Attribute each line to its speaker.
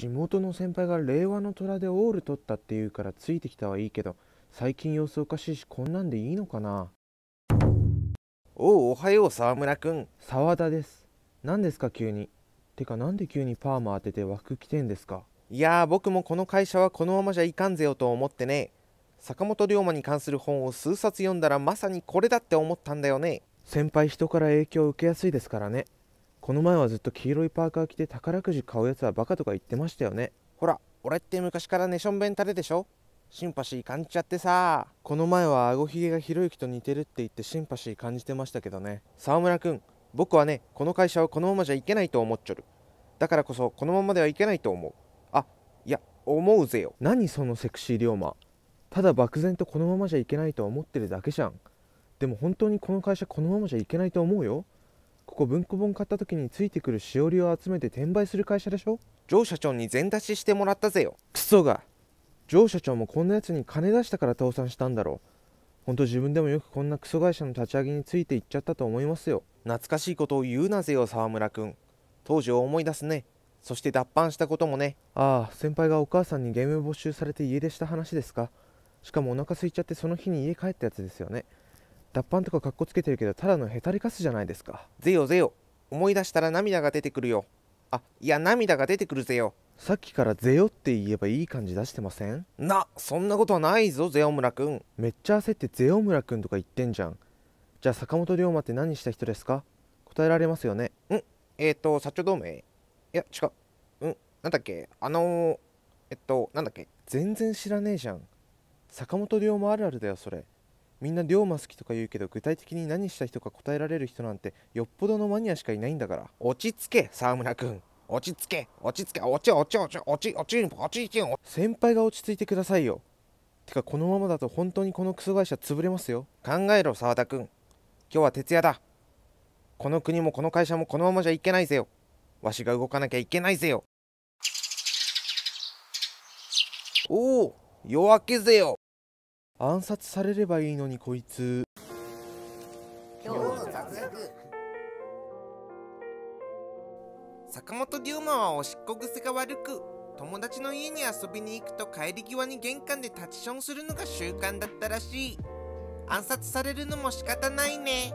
Speaker 1: 地元の先輩が令和の虎でオール取ったって言うからついてきたはいいけど最近様子おかしいしこんなんでいいのかなおおおはよう沢村くん沢田です何ですか急にてか何で急にパーマ当てて枠着てんですかいや僕もこの会社はこのままじゃいかんぜよと思ってね坂本龍馬に関する本を数冊読んだらまさにこれだって思ったんだよね先輩人から影響を受けやすいですからねこの前はずっと黄色いパーカー着て宝くじ買うやつはバカとか言ってましたよねほら俺って昔からねションベンタレでしょシンパシー感じちゃってさこの前はあごひげがひろゆきと似てるって言ってシンパシー感じてましたけどね沢村くん僕はねこの会社はこのままじゃいけないと思っちょるだからこそこのままではいけないと思うあいや思うぜよ何そのセクシー龍馬ただ漠然とこのままじゃいけないと思ってるだけじゃんでも本当にこの会社このままじゃいけないと思うよこ文庫本買った時についてくるしおりを集めて転売する会社でしょ城社長に全出ししてもらったぜよクソが城社長もこんなやつに金出したから倒産したんだろうほんと自分でもよくこんなクソ会社の立ち上げについていっちゃったと思いますよ懐かしいことを言うなぜよ沢村くん当時を思い出すねそして脱藩したこともねああ先輩がお母さんにゲーム没収されて家出した話ですかしかもお腹空いちゃってその日に家帰ったやつですよね脱藩とかかっこつけてるけどただのヘタレカスじゃないですかぜよぜよ思い出したら涙が出てくるよあいや涙が出てくるぜよさっきから「ぜよ」って言えばいい感じ出してませんなそんなことはないぞゼオ村くんめっちゃ焦って「ゼオ村くん」とか言ってんじゃんじゃあ坂本龍馬って何した人ですか答えられますよねうんえっ、ー、と薩長同盟いや違うんなんだっけあのー、えっとなんだっけ全然知らねえじゃん坂本龍馬あるあるだよそれみんな龍馬好きとか言うけど具体的に何した人か答えられる人なんてよっぽどのマニアしかいないんだから落ち着け沢村君落ち着け落ち着け落ち落ち落ち落ち落ち落ち落ち先輩が落ち着いてくださいよてかこのままだと本当にこのクソ会社潰れますよ考えろ沢田君今日は徹夜だこの国もこの会社もこのままじゃいけないぜよわしが動かなきゃいけないぜよおお夜明けぜよ暗殺されればいいのにこいつ今日の雑学坂本龍馬はおしっこ癖が悪く友達の家に遊びに行くと帰り際に玄関で立ちションするのが習慣だったらしい暗殺されるのも仕方ないね